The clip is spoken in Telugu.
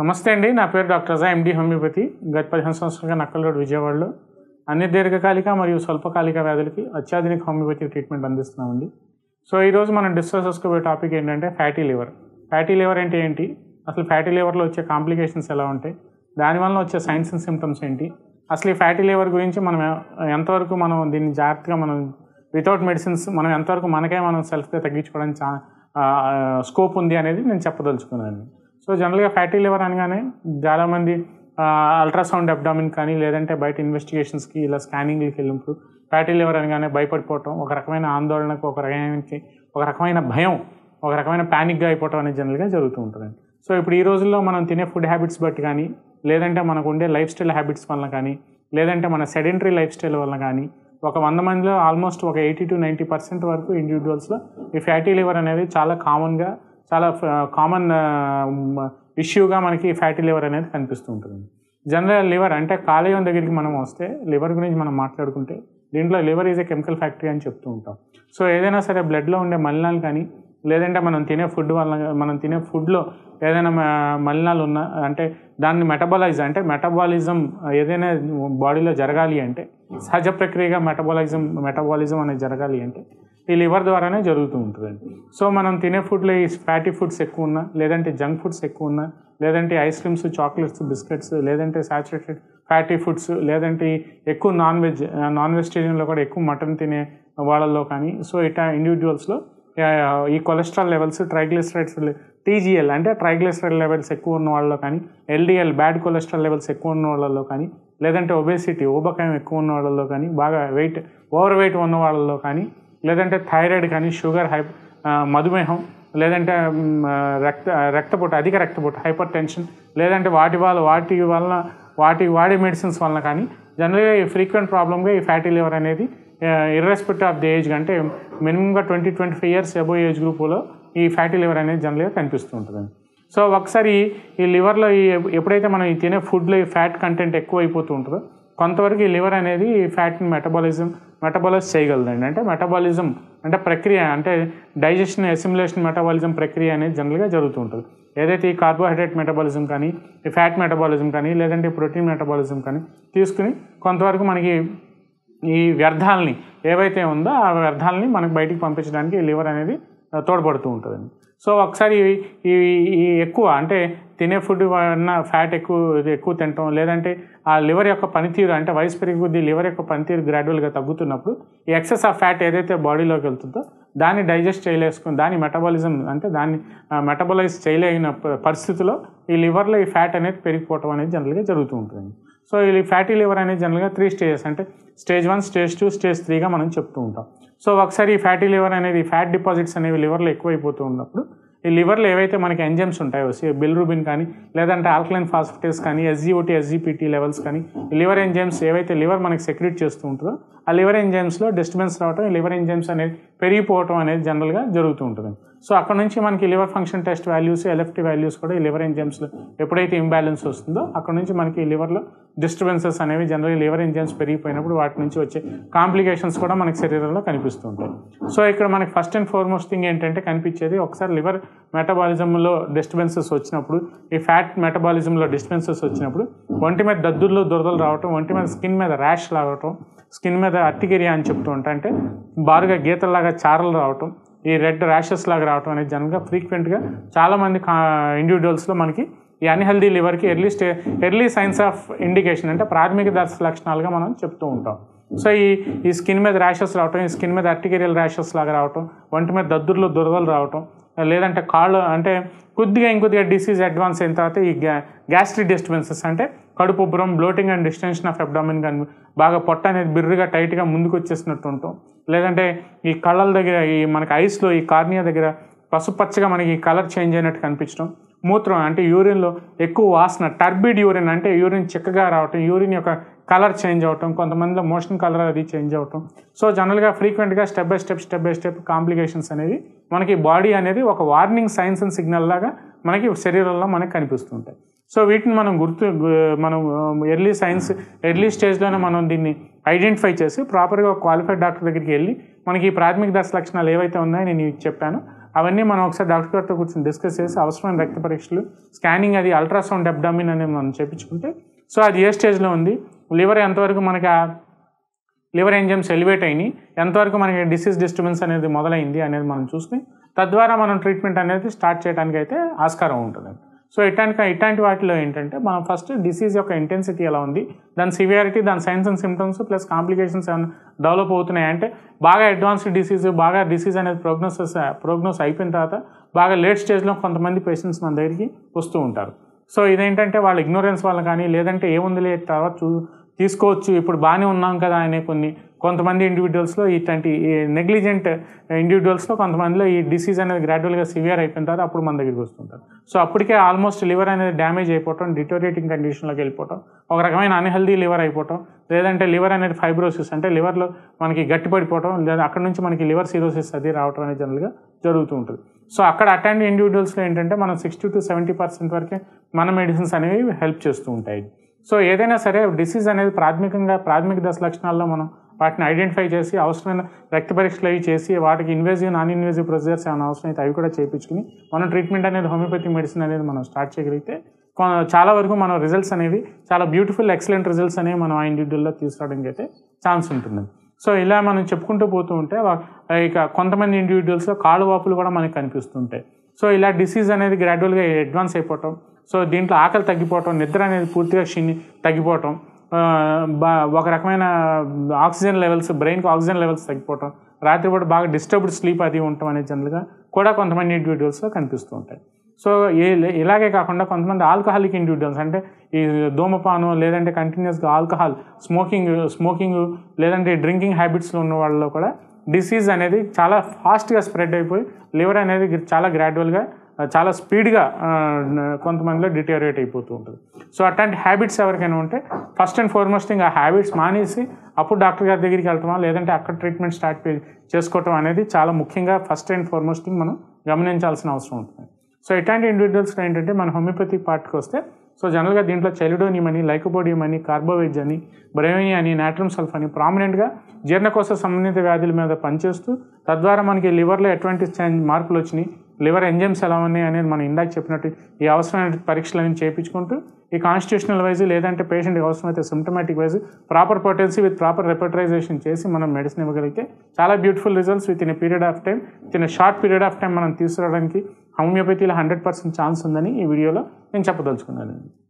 నమస్తే అండి నా పేరు డాక్టర్ రజా ఎండి హోమియోపతి గత పదిహేను సంవత్సరాలుగా నక్కల్ విజయవాడలో అన్ని దీర్ఘకాలిక మరియు స్వల్పకాలిక వ్యాధులకి అత్యాధునిక హోమియోపతి ట్రీట్మెంట్ అందిస్తున్నామండి సో ఈరోజు మనం డిస్కస్ చేసుకోబోయే టాపిక్ ఏంటంటే ఫ్యాటీ లివర్ ఫ్యాటీ లివర్ అంటే ఏంటి అసలు ఫ్యాటీ లివర్లో వచ్చే కాంప్లికేషన్స్ ఎలా ఉంటాయి దానివల్ల వచ్చే సైన్స్ అండ్ సిమ్టమ్స్ ఏంటి అసలు ఈ ఫ్యాటీ లివర్ గురించి మనం ఎంతవరకు మనం దీన్ని జాగ్రత్తగా మనం వితౌట్ మెడిసిన్స్ మనం ఎంతవరకు మనకే మనం సెల్ఫ్గా తగ్గించుకోవడానికి స్కోప్ ఉంది అనేది నేను చెప్పదలుచుకున్నాను సో జనరల్గా ఫ్యాటీ లివర్ అనగానే చాలామంది అల్ట్రాసౌండ్ అబ్డామిన్ కానీ లేదంటే బయట ఇన్వెస్టిగేషన్స్కి ఇలా స్కానింగ్లకి వెళ్ళినప్పుడు ఫ్యాటీ లివర్ అనగానే భయపడిపోవటం ఒక రకమైన ఆందోళనకు ఒక రకమైన ఒక రకమైన భయం ఒక రకమైన ప్యానిక్గా అయిపోవటం అనేది జనరల్గా జరుగుతూ ఉంటుందండి సో ఇప్పుడు ఈ రోజుల్లో మనం తినే ఫుడ్ హ్యాబిట్స్ బట్టి కానీ లేదంటే మనకు ఉండే లైఫ్ స్టైల్ హ్యాబిట్స్ వల్ల కానీ లేదంటే మన సెడెంటరీ లైఫ్ స్టైల్ వల్ల కానీ ఒక వంద మందిలో ఆల్మోస్ట్ ఒక ఎయిటీ టు నైంటీ పర్సెంట్ వరకు ఇండివిజువల్స్లో ఈ ఫ్యాటీ లివర్ అనేది చాలా కామన్గా చాలా కామన్ ఇష్యూగా మనకి ఫ్యాటీ లివర్ అనేది కనిపిస్తూ ఉంటుంది జనరల్ లివర్ అంటే కాలేయం దగ్గరికి మనం వస్తే లివర్ గురించి మనం మాట్లాడుకుంటే దీంట్లో liver is a chemical factory అని చెప్తూ ఉంటాం సో ఏదైనా సరే బ్లడ్లో ఉండే మలినాలు కానీ లేదంటే మనం తినే ఫుడ్ వల్ల మనం తినే ఫుడ్లో ఏదైనా మలినాలు ఉన్నా అంటే దాన్ని మెటబాలైజ్ అంటే మెటబాలిజం ఏదైనా బాడీలో జరగాలి అంటే సహజ ప్రక్రియగా మెటబాలిజం మెటబాలిజం అనేది జరగాలి అంటే ఈ లివర్ ద్వారానే జరుగుతూ ఉంటుందండి సో మనం తినే ఫుడ్లో ఈ ఫ్యాటీ ఫుడ్స్ ఎక్కువ ఉన్నా లేదంటే జంక్ ఫుడ్స్ ఎక్కువ ఉన్నా లేదంటే ఐస్ క్రీమ్స్ చాక్లెట్స్ బిస్కెట్స్ లేదంటే సాచురేటెడ్ ఫ్యాటీ ఫుడ్స్ లేదంటే ఎక్కువ నాన్ వెజ్ నాన్ వెజిటేరియన్లో కూడా ఎక్కువ మటన్ తినే వాళ్ళల్లో కానీ సో ఇట ఇండివిజువల్స్లో ఈ కొలెస్ట్రాల్ లెవెల్స్ ట్రైగ్లెస్ట్రైడ్స్ టీజీఎల్ అంటే ట్రైగ్లిసరైడ్ లెవెల్స్ ఎక్కువ ఉన్న వాళ్ళలో కానీ ఎల్డిఎల్ బ్యాడ్ కొలెస్ట్రాల్ లెవెల్స్ ఎక్కువ ఉన్న వాళ్ళలో కానీ లేదంటే ఒబేసిటీ ఊబకాయం ఎక్కువ ఉన్న వాళ్ళలో కానీ బాగా వెయిట్ ఓవర్ వెయిట్ ఉన్న వాళ్ళలో కానీ లేదంటే థైరాయిడ్ కానీ షుగర్ హై మధుమేహం లేదంటే రక్త రక్తపోటు అధిక రక్తపోటు హైపర్ టెన్షన్ లేదంటే వాటి వల్ల వాటి వలన వాటి వాడే మెడిసిన్స్ వలన కానీ జనరల్గా ఈ ఫ్రీక్వెంట్ ప్రాబ్లంగా ఈ ఫ్యాటీ లివర్ అనేది ఇర్రెస్పెక్ట్ ఆఫ్ ది ఏజ్ అంటే మినిమంగా twenty twenty five years above age గ్రూపులో ఈ ఫ్యాటీ లివర్ అనేది జనరల్గా కనిపిస్తూ ఉంటుంది సో ఒకసారి ఈ లివర్లో ఈ ఎప్పుడైతే మనం ఈ తినే ఫుడ్లో ఈ ఫ్యాట్ కంటెంట్ ఎక్కువ అయిపోతూ ఉంటుందో కొంతవరకు ఈ లివర్ అనేది ఫ్యాట్ని మెటబాలిజం మెటబాలైజ్ చేయగలదండి అంటే మెటబాలిజం అంటే ప్రక్రియ అంటే డైజెషన్ అసిమిలేషన్ మెటబాలిజం ప్రక్రియ అనేది జనరల్గా జరుగుతూ ఉంటుంది ఏదైతే ఈ కార్బోహైడ్రేట్ మెటబాలిజం కానీ ఈ ఫ్యాట్ మెటబాలిజం కానీ లేదంటే ప్రోటీన్ మెటబాలిజం కానీ తీసుకుని కొంతవరకు మనకి ఈ వ్యర్థాలని ఏవైతే ఉందో ఆ వ్యర్థాలని మనకు బయటికి పంపించడానికి లివర్ అనేది తోడ్పడుతూ ఉంటుందండి సో ఒకసారి ఈ ఎక్కువ అంటే తినే ఫుడ్ వలన ఫ్యాట్ ఎక్కువ ఎక్కువ తినటం లేదంటే ఆ లివర్ యొక్క పనితీరు అంటే వయసు పెరిగిపోద్ది లివర్ యొక్క పనితీరు గ్రాడ్యువల్గా తగ్గుతున్నప్పుడు ఈ ఎక్సెస్ ఆఫ్ ఫ్యాట్ ఏదైతే బాడీలోకి వెళ్తుందో దాన్ని డైజెస్ట్ చేయలేసుకుని దాని మెటబాలిజం అంటే దాన్ని మెటబలైజ్ చేయలేని పరిస్థితిలో ఈ లివర్లో ఈ ఫ్యాట్ అనేది పెరిగిపోవటం అనేది జనరల్గా జరుగుతూ ఉంటుంది సో ఈ ఫ్యాటీ లివర్ అనేది జనరల్గా త్రీ స్టేజెస్ అంటే stage one stage two stage త్రీగా మనం చెప్తూ ఉంటాం సో ఒకసారి ఈ ఫ్యాటీ లివర్ అనేది ఫ్యాట్ డిపాజిట్స్ అనేవి లివర్లో ఎక్కువైపోతూ ఉన్నప్పుడు ఈ లివర్లో ఏవైతే మనకి ఎంజమ్స్ ఉంటాయో బిల్రూబిన్ కానీ లేదంటే ఆల్కలైన్ ఫాస్ఫటేస్ కానీ ఎస్జిఓటీ ఎస్జిపిటీ లెవెల్స్ కానీ లివర్ ఎంజమ్స్ ఏవైతే లివర్ మనకి సెక్రెట్ చేస్తూ ఉంటుందో ఆ లివర్ ఎంజమ్స్లో డిస్టర్బెన్స్ రావడం లివర్ ఎంజమ్స్ అనేది పెరిగిపోవటం అనేది జనరల్గా జరుగుతూ ఉంటుంది సో అక్కడ నుంచి మనకి liver function test values LFT values కూడా ఈ లివర్ ఎంజమ్స్లో ఎప్పుడైతే ఇంబ్యాలెన్స్ వస్తుందో అక్కడ నుంచి మనకి లివర్లో డిస్టర్బెన్సెస్ అనేవి జనరల్గా లివర్ ఎంజైమ్స్ పెరిగిపోయినప్పుడు వాటి నుంచి వచ్చే కాంప్లికేషన్స్ కూడా మనకి శరీరంలో కనిపిస్తూ ఉంటాయి సో ఇక్కడ మనకి ఫస్ట్ అండ్ ఫార్మోస్ట్ థింగ్ ఏంటంటే కనిపించేది ఒకసారి లివర్ మెటబాలిజంలో డిస్టర్బెన్సెస్ వచ్చినప్పుడు ఈ ఫ్యాట్ మెటబాలిజంలో డిస్టర్బెన్సెస్ వచ్చినప్పుడు ఒంటి మీద దద్దుర్లు దురదలు రావటం ఒంటి మీద స్కిన్ మీద ర్యాష్ లాగటం స్కిన్ మీద అట్టికెరియా అని చెప్తూ ఉంటాయి అంటే బారుగా గీతల్లాగా చారలు రావటం ఈ రెడ్ ర్యాషెస్ లాగా రావటం అనేది జనరల్గా ఫ్రీక్వెంట్గా చాలామంది కా ఇండివిజువల్స్లో మనకి ఈ అన్హెల్దీ లివర్కి early stay early signs of indication అంటే ప్రాథమిక దర్శ లక్షణాలుగా మనం చెప్తూ ఉంటాం సో ఈ ఈ స్కిన్ మీద ర్యాషెస్ రావటం ఈ స్కిన్ మీద అర్టికేరియల్ ర్యాషెస్ లాగా రావటం ఒంటి మీద దద్దుర్లు దురదలు రావటం లేదంటే కాళ్ళు అంటే కొద్దిగా ఇంకొద్దిగా డిసీజ్ అడ్వాన్స్ అయిన తర్వాత ఈ గ్యా గ్యాస్ట్రిక్ డిస్టర్బెన్సెస్ అంటే కడుపు ఉబ్బరం bloating and distension of abdomen కానీ బాగా పొట్ట అనేది బిర్రుగా టైట్గా ముందుకు వచ్చేసినట్టు ఉంటాం లేదంటే ఈ కళ్ళల దగ్గర ఈ మనకి ఐస్లో ఈ కార్నియా దగ్గర పసుపచ్చగా మనకి కలర్ చేంజ్ అయినట్టు కనిపించడం మూత్రం అంటే యూరిన్లో ఎక్కువ వాసన టర్బిడ్ యూరిన్ అంటే యూరిన్ చిక్కగా రావటం యూరిన్ యొక్క కలర్ చేంజ్ అవటం కొంతమందిలో మోషన్ కలర్ అది చేంజ్ అవటం సో జనరల్గా ఫ్రీక్వెంట్గా step by step step by step complications అనేవి మనకి బాడీ అనేది ఒక వార్నింగ్ సైన్స్ అండ్ సిగ్నల్ లాగా మనకి శరీరంలో మనకి కనిపిస్తుంటాయి సో వీటిని మనం గుర్తు మనం ఎర్లీ సైన్స్ ఎర్లీ స్టేజ్లోనే మనం దీన్ని ఐడెంటిఫై చేసి ప్రాపర్గా క్వాలిఫైడ్ డాక్టర్ దగ్గరికి వెళ్ళి మనకి ఈ ప్రాథమిక దశ లక్షణాలు ఏవైతే ఉన్నాయో నేను చెప్పాను అవన్నీ మనం ఒకసారి డాక్టర్ గారితో కూర్చొని డిస్కస్ చేసి అవసరమైన రక్త పరీక్షలు స్కానింగ్ అది అల్ట్రాసౌండ్ అబ్డామిన్ అనేది మనం చేయించుకుంటే సో అది ఏ స్టేజ్లో ఉంది లివర్ ఎంతవరకు మనకి ఆ లివర్ ఎంజమ్స్ ఎలివేట్ అయినాయి ఎంతవరకు మనకి డిసీజ్ డిస్టర్బెన్స్ అనేది మొదలైంది అనేది మనం చూసుకుని తద్వారా మనం ట్రీట్మెంట్ అనేది స్టార్ట్ చేయడానికి అయితే ఆస్కారం ఉంటుంది సో ఇట్లాంటి ఇట్లాంటి వాటిలో ఏంటంటే మనం ఫస్ట్ డిసీజ్ యొక్క ఇంటెన్సిటీ ఎలా ఉంది దాని సివియారిటీ దాని signs and symptoms plus complications ఏమైనా డెవలప్ అవుతున్నాయి అంటే బాగా అడ్వాన్స్డ్ డిసీజ్ బాగా డిసీజ్ అనేది ప్రోగ్నోసెస్ ప్రోగ్నోస్ అయిపోయిన తర్వాత బాగా లేట్ స్టేజ్లో కొంతమంది పేషెంట్స్ మన దగ్గరికి వస్తూ ఉంటారు సో ఇదేంటంటే వాళ్ళ ఇగ్నోరెన్స్ వల్ల కానీ లేదంటే ఏముంది లేదు తర్వాత చూ తీసుకోవచ్చు ఇప్పుడు బాగానే ఉన్నాం కదా అనే కొన్ని కొంతమంది ఇండివిజువల్స్లో ఇట్లాంటి నెగ్లిజెంట్ ఇండివిజువల్స్లో కొంతమందిలో ఈ డిసీజ్ అనేది గ్రాడ్యువల్గా సివియర్ అయిపోయిన తర్వాత అప్పుడు మన దగ్గరికి వస్తుంటారు సో అప్పటికే ఆల్మోస్ట్ లివర్ అనేది డ్యామేజ్ అయిపోవటం డిటోరియేటింగ్ కండిషన్లోకి వెళ్ళిపోవటం ఒక రకమైన అన్హెల్దీ లివర్ అయిపోవటం లేదంటే లివర్ అనేది ఫైబ్రోసిస్ అంటే లివర్లో మనకి గట్టిపడిపోవటం లేదా అక్కడ నుంచి మనకి లివర్ సిరోసిస్ అది రావటం అనేది జనరల్గా జరుగుతూ ఉంటుంది సో అక్కడ అటెండ్ ఇండివిజువల్స్లో ఏంటంటే మనం సిక్స్టీ టు సెవెంటీ పర్సెంట్ వరకే మన మెడిసిన్స్ అనేవి హెల్ప్ చేస్తూ ఉంటాయి సో ఏదైనా సరే డిసీజ్ అనేది ప్రాథమికంగా ప్రాథమిక దశ లక్షణాల్లో మనం వాటిని ఐడెంటిఫై చేసి అవసరమైన రక్త పరీక్షలు అవి చేసి వాటికి ఇన్వేజివ్ నాన్ ఇన్వేజివ్ ప్రొసీజర్స్ ఏమైనా అవసరం అయితే అవి కూడా చేయించుకుని మనం ట్రీట్మెంట్ అనేది హోమియోపతి మెడిసిన్ అనేది మనం స్టార్ట్ చేయగలిగితే చాలా వరకు మనం రిజల్ట్స్ అనేవి చాలా బ్యూటిఫుల్ ఎక్సలెంట్ రిజల్ట్స్ అనేవి మనం ఆ ఇండివిజువల్లో తీసుకురావడానికి అయితే ఛాన్స్ ఉంటుంది సో ఇలా మనం చెప్పుకుంటూ పోతూ ఉంటే ఇక కొంతమంది ఇండివిజువల్స్లో కాళ్ళు వాపులు కూడా మనకి కనిపిస్తుంటాయి సో ఇలా డిసీజ్ అనేది గ్రాడ్యువల్గా అడ్వాన్స్ అయిపోవటం సో దీంట్లో ఆకలి తగ్గిపోవటం నిద్ర అనేది పూర్తిగా క్షీణి తగ్గిపోవటం ఒక రకమైన ఆక్సిజన్ లెవెల్స్ బ్రెయిన్కి ఆక్సిజన్ లెవెల్స్ తగ్గిపోవటం రాత్రిపూట బాగా డిస్టర్బ్డ్ స్లీప్ అది ఉండటం అనేది జనరల్గా కూడా కొంతమంది ఇండివిజువల్స్లో కనిపిస్తూ ఉంటాయి సో ఏ ఇలాగే కాకుండా కొంతమంది ఆల్కహాలిక్ ఇండివిజువల్స్ అంటే ఈ ధూమపానం లేదంటే కంటిన్యూస్గా ఆల్కహాల్ స్మోకింగ్ స్మోకింగ్ లేదంటే డ్రింకింగ్ హ్యాబిట్స్లో ఉన్న వాళ్ళలో కూడా డిసీజ్ అనేది చాలా ఫాస్ట్గా స్ప్రెడ్ అయిపోయి లివర్ అనేది చాలా గ్రాడ్యువల్గా చాలా స్పీడ్గా కొంతమందిలో డిటేరియేట్ అయిపోతూ ఉంటుంది సో అట్లాంటి హ్యాబిట్స్ ఎవరికైనా ఉంటే ఫస్ట్ అండ్ ఫార్మోస్ట్ ఆ హ్యాబిట్స్ మానేసి అప్పుడు డాక్టర్ గారి దగ్గరికి వెళ్తామా లేదంటే అక్కడ ట్రీట్మెంట్ స్టార్ట్ చేసుకోవటం అనేది చాలా ముఖ్యంగా ఫస్ట్ అండ్ ఫార్మోస్ట్ మనం గమనించాల్సిన అవసరం ఉంటుంది సో ఇట్లాంటి ఇండివిజువల్స్ ఏంటంటే మన హోమియోపతి పార్ట్కి వస్తే సో జనరల్గా దీంట్లో చెలిడోనియం అని లైకోపోడియం అని కార్బోవేజ్ అని బ్రెవెని అని నాట్రమ్ సల్ఫ్ అని ప్రామినెంట్గా జీర్ణకోశ సంబంధిత వ్యాధుల మీద పనిచేస్తూ తద్వారా మనకి లివర్లో ఎటువంటి మార్పులు వచ్చినాయి లివర్ ఎంజైమ్స్ ఎలా ఉన్నాయి అనేది మనం ఇందాక చెప్పినట్టు ఈ అవసరమైన పరీక్షలన్నీ చేయించుకుంటూ ఈ కాన్స్టిట్యూషనల్ వైజ్ లేదంటే పేషెంట్కి అవసరమైతే symptomatic wise proper potency with proper repertorization చేసి మనం మెడిసిన్ ఇవ్వగలిగితే చాలా beautiful results within a period of time within short period of time మనం తీసుకురావడానికి హోమియోపతిలో హండ్రెడ్ పర్సెంట్ ఛాన్స్ ఉందని ఈ వీడియోలో నేను చెప్పదలుచుకున్నాను